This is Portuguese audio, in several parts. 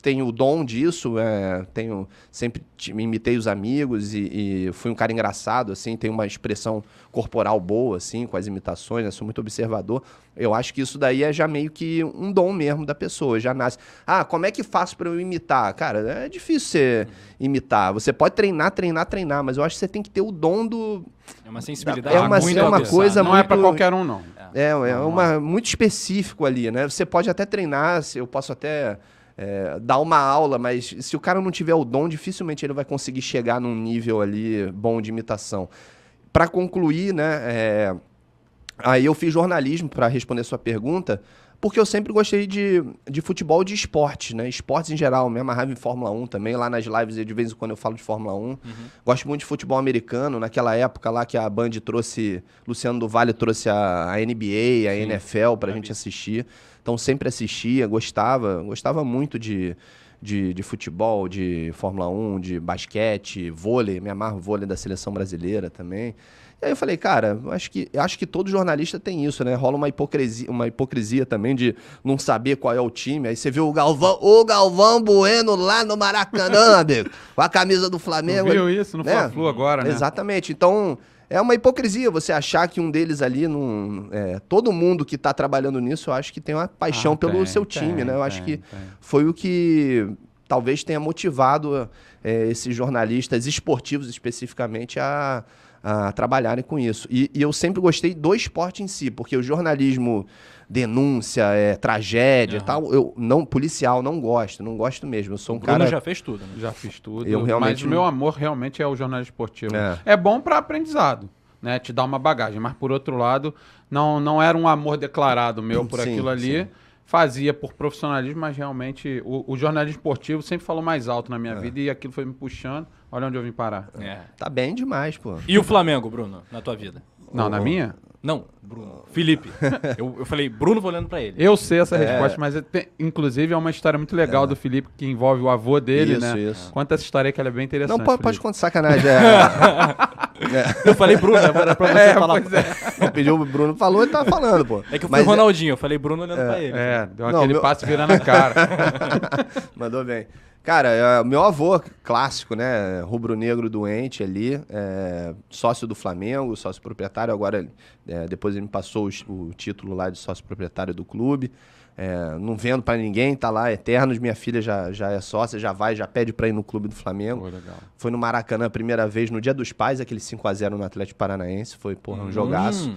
tenho o dom disso, é, tenho sempre imitei os amigos e, e, fui um cara engraçado, assim, tenho uma expressão corporal boa, assim, com as imitações, né? sou muito observador. Eu acho que isso daí é já meio que um dom mesmo da pessoa, já nasce. Ah, como é que faço para eu imitar? Cara, é difícil você uhum. imitar. Você pode treinar, treinar, treinar, mas eu acho que você tem que ter o dom do... É uma sensibilidade. É uma, é uma coisa não é muito... Não é para qualquer um, não. É, é, é uma, muito específico ali, né? Você pode até treinar, eu posso até é, dar uma aula, mas se o cara não tiver o dom, dificilmente ele vai conseguir chegar num nível ali bom de imitação. Para concluir, né? É, aí eu fiz jornalismo para responder sua pergunta porque eu sempre gostei de, de futebol de esporte, né? Esportes em geral, me amarrava em Fórmula 1 também, lá nas lives de vez em quando eu falo de Fórmula 1. Uhum. Gosto muito de futebol americano, naquela época lá que a Band trouxe, Luciano do Vale trouxe a, a NBA, a Sim. NFL para a gente assistir. Então sempre assistia, gostava, gostava muito de, de, de, futebol, de Fórmula 1, de basquete, vôlei, me amarro vôlei da seleção brasileira também. E aí eu falei, cara, acho que, acho que todo jornalista tem isso, né? Rola uma hipocrisia, uma hipocrisia também de não saber qual é o time. Aí você viu o Galvão, o Galvão Bueno lá no Maracanã, amigo, com a camisa do Flamengo. Tu viu isso no né? Fla-Flu agora, né? Exatamente. Então, é uma hipocrisia você achar que um deles ali não. É, todo mundo que está trabalhando nisso, eu acho que tem uma paixão ah, pelo tem, seu time, tem, né? Eu tem, acho que foi o que talvez tenha motivado é, esses jornalistas esportivos especificamente a, a trabalharem com isso. E, e, eu sempre gostei do esporte em si, porque o jornalismo denúncia, é, tragédia uhum. tal, eu não policial não gosto, não gosto mesmo. Eu sou um Bruno cara. já fez tudo, né? Já fiz tudo. Eu realmente. Mas o meu amor realmente é o jornalismo esportivo. É, é bom para aprendizado. Né, te dá uma bagagem, mas por outro lado, não, não era um amor declarado meu por sim, aquilo ali. Sim fazia por profissionalismo, mas realmente o, o, jornalismo esportivo sempre falou mais alto na minha é. vida e aquilo foi me puxando. Olha onde eu vim parar. É. Tá bem demais, pô. E o Flamengo, Bruno, na tua vida? Não, o... na minha? Não, Bruno. Felipe. eu, eu falei, Bruno, vou olhando pra ele. Eu sei essa é. resposta, mas é inclusive é uma história muito legal é. do Felipe que envolve o avô dele, isso, né? Isso, isso. Conta essa história que ela é bem interessante. Não, pode, pode contar sacanagem. É... É. Eu falei Bruno, era pra você é, falar. É. Pediu o Bruno, falou e tá falando, pô. É que eu fui Mas é- Ronaldinho, eu falei Bruno olhando é, pra ele. É, deu Não, aquele meu... passo virando a cara. Mandou bem. Cara, é, meu avô, clássico, né? Rubro-negro doente ali, é, sócio do Flamengo, sócio proprietário. Agora, é, depois ele me passou o, o, título lá de sócio proprietário do clube. É, não vendo para ninguém, tá lá, Eternos, minha filha já, já é sócia, já vai, já pede para ir no clube do Flamengo. Pô, foi no Maracanã a primeira vez, no Dia dos Pais, aquele 5 a 0 no Atlético Paranaense, foi, porra, um hum. jogaço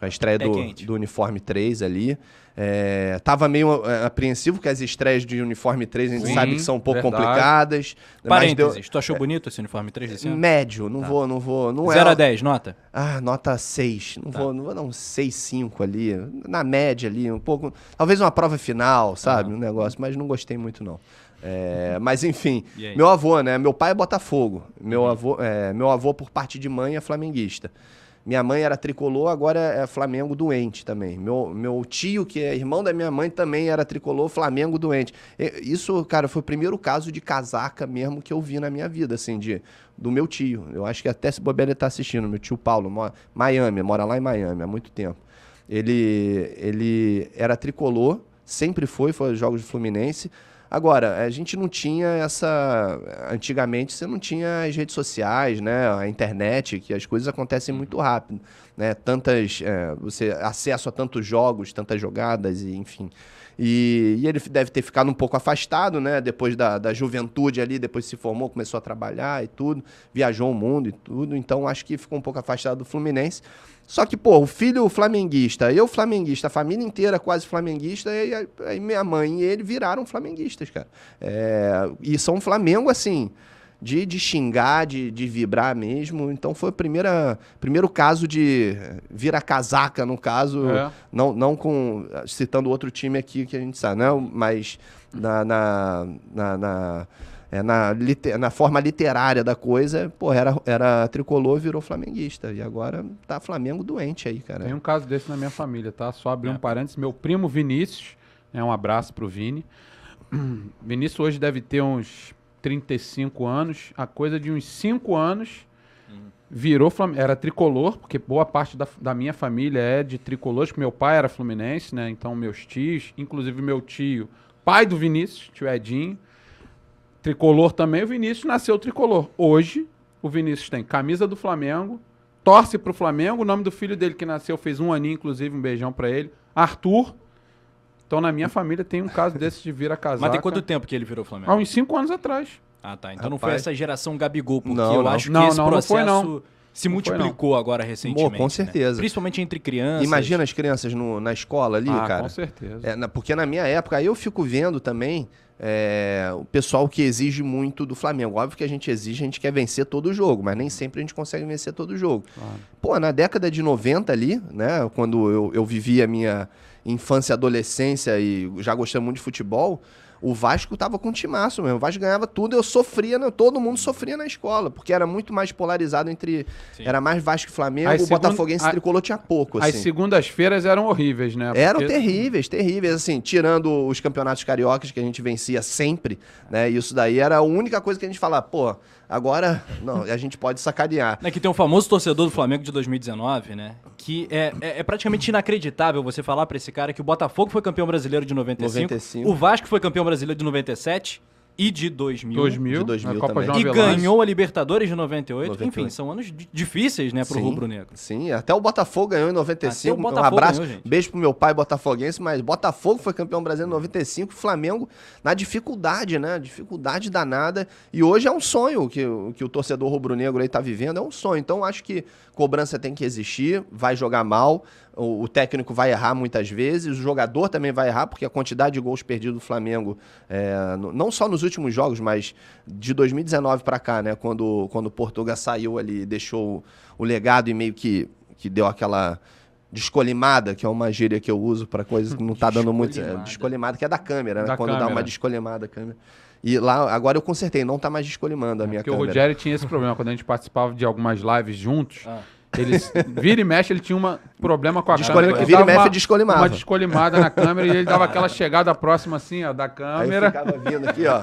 a estreia do, do, Uniforme 3 ali. É, tava meio é, apreensivo, porque as estreias de Uniforme 3 a gente Sim, sabe que são um pouco verdade. complicadas. Parênteses, deu... tu achou bonito esse Uniforme 3 desse ano? Médio, não tá. vou, não vou. Não 0 é... a 10, nota? Ah, nota 6. Não, tá. vou, não vou dar um 6, 5 ali. Na média ali, um pouco. Talvez uma prova final, sabe? Uhum. Um negócio, mas não gostei muito não. É, mas enfim, meu avô, né? Meu pai é Botafogo. Meu, uhum. avô, é, meu avô, por parte de mãe, é flamenguista. Minha mãe era tricolor, agora é Flamengo doente também. Meu, meu tio, que é irmão da minha mãe, também era tricolor, Flamengo doente. Isso, cara, foi o primeiro caso de casaca mesmo que eu vi na minha vida, assim, de, do meu tio. Eu acho que até se bobear ele tá assistindo, meu tio Paulo, mora, Miami, mora lá em Miami há muito tempo. Ele, ele era tricolor, sempre foi, foi jogos de Fluminense Agora, a gente não tinha essa. Antigamente você não tinha as redes sociais, né? A internet, que as coisas acontecem uhum. muito rápido. Né? Tantas. É, você acesso a tantos jogos, tantas jogadas, e, enfim. E, e, ele deve ter ficado um pouco afastado, né? Depois da, da juventude ali, depois se formou, começou a trabalhar e tudo, viajou o mundo e tudo. Então acho que ficou um pouco afastado do Fluminense. Só que, pô, o filho flamenguista, eu flamenguista, a família inteira quase flamenguista, e aí minha mãe e ele viraram flamenguistas, cara. É, e são Flamengo, assim, de, de xingar, de, de vibrar mesmo. Então foi o primeiro caso de vira casaca, no caso, é. não, não com. citando outro time aqui que a gente sabe, não, né? mas na, na, na, na é, na, na, forma literária da coisa, pô, era, era tricolor, virou flamenguista. E agora tá Flamengo doente aí, cara. Tem um caso desse na minha família, tá? Só abrir é. um parênteses. Meu primo Vinícius, é né, um abraço pro Vini. Vinícius hoje deve ter uns 35 anos, a coisa de uns 5 anos, uhum. virou era tricolor, porque boa parte da, da minha família é de tricolores, meu pai era fluminense, né? Então meus tios, inclusive meu tio, pai do Vinícius, tio Edinho, Tricolor também, o Vinícius nasceu tricolor. Hoje, o Vinícius tem camisa do Flamengo, torce pro Flamengo, o nome do filho dele que nasceu, fez um aninho, inclusive, um beijão para ele, Arthur. Então, na minha família tem um caso desse de vir a casar. Mas tem quanto tempo que ele virou Flamengo? Há uns cinco anos atrás. Ah, tá. Então Rapaz. não foi essa geração Gabigol, porque não, eu não. acho que não, esse não, processo... Não foi, não se multiplicou foi, agora recentemente. com né? certeza. Né? Principalmente entre crianças. Imagina as crianças no, na escola ali, ah, cara. Com certeza. É, porque na minha época, eu fico vendo também é, o pessoal que exige muito do Flamengo. Óbvio que a gente exige, a gente quer vencer todo jogo, mas nem sempre a gente consegue vencer todo jogo. Claro. Pô, na década de 90 ali, né, quando eu, eu vivi a minha infância, adolescência e já gostava muito de futebol, o Vasco tava com um timaço mesmo. O Vasco ganhava tudo, eu sofria, todo mundo sofria na escola, porque era muito mais polarizado entre. Sim. Era mais Vasco e Flamengo, as o segund... Botafoguense a... tricolor tinha pouco. Assim. As segundas-feiras eram horríveis, né? Porque... Eram terríveis, terríveis, assim, tirando os campeonatos cariocas que a gente vencia sempre, né? Isso daí era a única coisa que a gente falava, pô, agora não, a gente pode sacanear. É que tem um famoso torcedor do Flamengo de 2019, né? Que é, é, é praticamente inacreditável você falar para esse cara que o Botafogo foi campeão brasileiro de 95, 95. o Vasco foi campeão Brasileiro de 97 e de 2000. 2000, de 2000 Copa também. João e ganhou a Libertadores de 98. 98. Enfim, são anos difíceis, né, pro rubro-negro. Sim, até o Botafogo ganhou em 95. um abraço, ganhou, beijo pro meu pai botafoguense, mas Botafogo foi campeão brasileiro em 95, Flamengo na dificuldade, né? Dificuldade danada. E hoje é um sonho que, que o torcedor rubro-negro aí tá vivendo, é um sonho. Então acho que cobrança tem que existir, vai jogar mal, o, o, técnico vai errar muitas vezes, o jogador também vai errar, porque a quantidade de gols perdidos do Flamengo, é, não só nos últimos jogos, mas de 2019 para cá, né, quando, quando o Portuga saiu ali, deixou o legado e meio que, que deu aquela descolimada, que é uma gíria que eu uso para coisas que não está dando muito. É, descolimada, que é da câmera, né? da né? Quando câmera. dá uma descolimada a câmera. E lá, agora eu consertei, não está mais descolimando a é, minha porque câmera. Porque o Rogério tinha esse problema, quando a gente participava de algumas lives juntos. Ah eles, vira e mexe, ele tinha um problema com a Descoli... câmera. Vira e mexe, uma, descolimada. Uma descolimada na câmera e ele dava aquela chegada próxima, assim, ó, da câmera. Aí ficava vindo aqui, ó,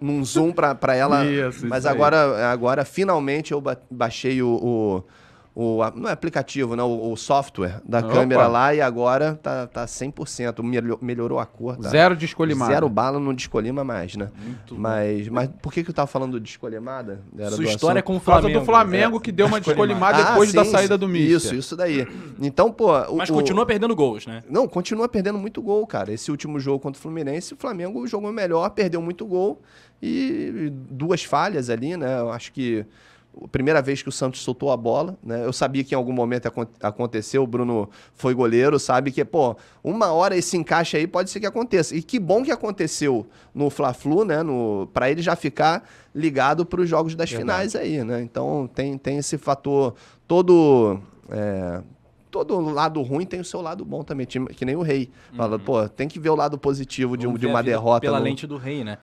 num zoom pra, pra ela. Isso, Mas isso agora, agora, finalmente, eu baixei o, o o, não é aplicativo, não, né, o, software da Opa. câmera lá e agora tá, tá 100%, melhor, melhorou a cor. Tá? Zero descolimada. Zero bala, não descolima mais, né? Muito mas, mas por que, que eu tava falando descolimada? Era Sua história é com o Flamengo. Por causa do Flamengo é. que deu uma descolimada ah, depois sim, da saída do Mister. Isso, isso daí. Então, pô... O, mas continua o... perdendo gols, né? Não, continua perdendo muito gol, cara. Esse último jogo contra o Fluminense, o Flamengo jogou melhor, perdeu muito gol e duas falhas ali, né? Eu acho que a primeira vez que o Santos soltou a bola, né? Eu sabia que em algum momento aconteceu, o Bruno foi goleiro, sabe que, pô, uma hora esse encaixe aí pode ser que aconteça. E que bom que aconteceu no Fla-Flu, né? No, pra ele já ficar ligado para os jogos das Verdade. finais aí, né? Então tem, tem esse fator todo... É, todo lado ruim tem o seu lado bom também, que nem o rei. Fala, uhum. pô, tem que ver o lado positivo de, de uma derrota. Pela no... lente do rei, né?